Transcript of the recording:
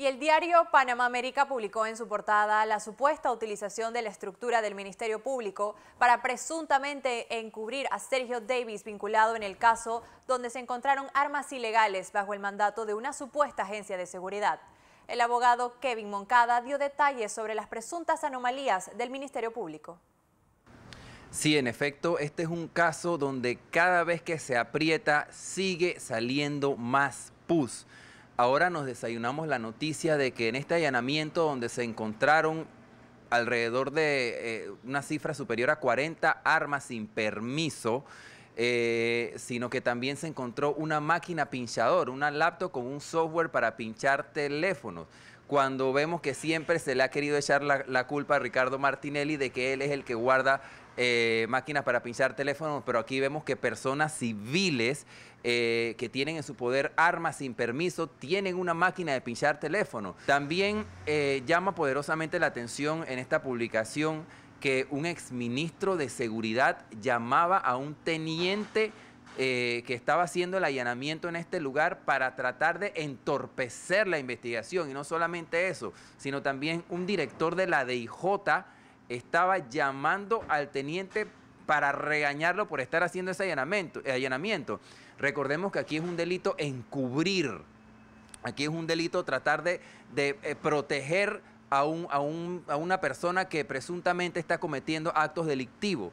Y el diario Panamá América publicó en su portada la supuesta utilización de la estructura del Ministerio Público para presuntamente encubrir a Sergio Davis vinculado en el caso donde se encontraron armas ilegales bajo el mandato de una supuesta agencia de seguridad. El abogado Kevin Moncada dio detalles sobre las presuntas anomalías del Ministerio Público. Sí, en efecto, este es un caso donde cada vez que se aprieta sigue saliendo más pus ahora nos desayunamos la noticia de que en este allanamiento donde se encontraron alrededor de eh, una cifra superior a 40 armas sin permiso, eh, sino que también se encontró una máquina pinchador, una laptop con un software para pinchar teléfonos cuando vemos que siempre se le ha querido echar la, culpa a Ricardo Martinelli de que él es el que guarda eh, máquinas para pinchar teléfonos, pero aquí vemos que personas civiles eh, que tienen en su poder armas sin permiso tienen una máquina de pinchar teléfonos. También eh, llama poderosamente la atención en esta publicación que un exministro de seguridad llamaba a un teniente eh, que estaba haciendo el allanamiento en este lugar para tratar de entorpecer la investigación. Y no solamente eso, sino también un director de la DIJ estaba llamando al teniente para regañarlo por estar haciendo ese allanamiento. Recordemos que aquí es un delito encubrir. Aquí es un delito tratar de, eh, proteger a, una persona que presuntamente está cometiendo actos delictivos.